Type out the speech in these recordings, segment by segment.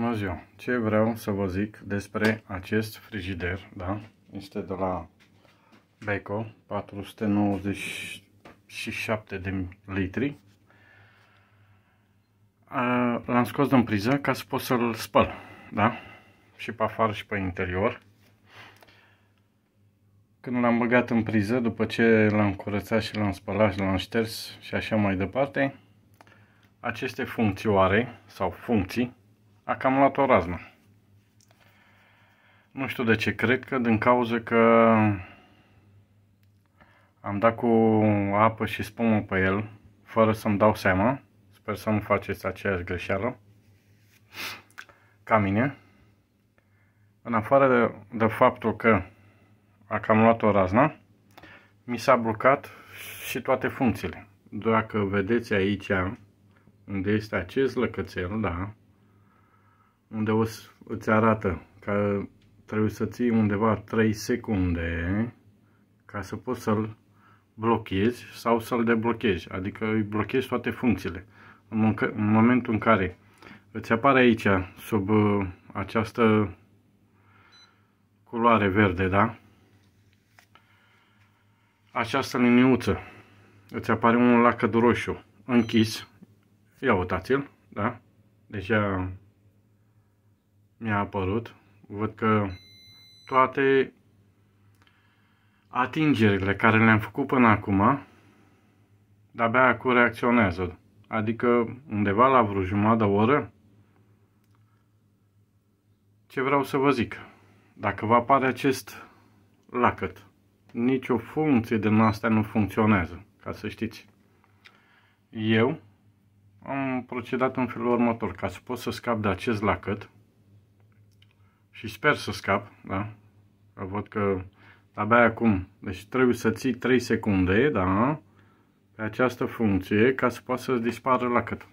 Bună ziua! Ce vreau să vă zic despre acest frigider, da? Este de la Beko, 497 de litri. L-am scos din priză ca să pot să-l spăl, da? Și pe afară și pe interior. Când l-am băgat în priză, după ce l-am curățat și l-am spălat și l-am șters și așa mai departe, aceste funcțioare sau funcții a cam luat o raznă. Nu știu de ce, cred că din cauza că am dat cu apă și spumă pe el, fără să-mi dau seama. Sper să nu faceți aceeași greșeală ca mine. În afară de, de faptul că a cam luat o razna, mi s-a blocat și toate funcțiile. Dacă vedeți aici unde este acest lăcățel, da, unde o, îți arată că trebuie să ții undeva 3 secunde ca să poți să-l blochezi sau să-l deblochezi, adică îi blochezi toate funcțiile. În, în momentul în care îți apare aici, sub uh, această culoare verde, da? Această liniuță, îți apare un lacăt roșu închis, ia uitați-l, da? Deja mi-a apărut. Văd că toate atingerile care le-am făcut până acum, de-abia acum reacționează. Adică undeva la vreo jumătate de oră, ce vreau să vă zic, dacă vă apare acest lacăt, nicio funcție din asta nu funcționează, ca să știți. Eu am procedat în felul următor, ca să pot să scap de acest lacăt, și sper să scap, da? Că văd că abia acum, deci trebuie să ții 3 secunde, da? Pe această funcție ca să poată să dispară lacătul.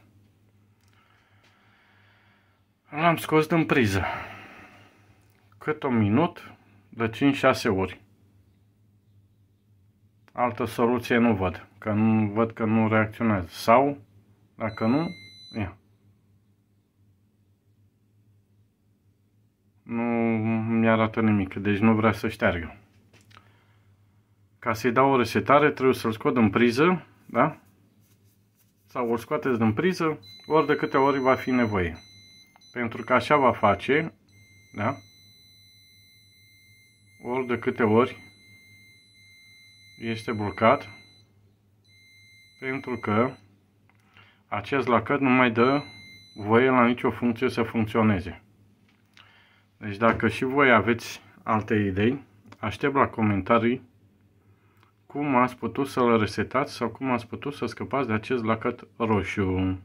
L-am scos din priză. Cât un minut, de 5-6 ori. Altă soluție nu văd, că nu văd că nu reacționează. Sau, dacă nu, ia. nu mi-arată nimic, deci nu vrea să șteargă. Ca să-i dau o resetare, trebuie să-l scot în priză, da? Sau îl scoateți din priză, ori de câte ori va fi nevoie. Pentru că așa va face, da? Ori de câte ori este blocat, pentru că acest lacăt nu mai dă voie la nicio funcție să funcționeze. Deci dacă și voi aveți alte idei, aștept la comentarii cum ați putut să-l resetați sau cum ați putut să scăpați de acest lacat roșu.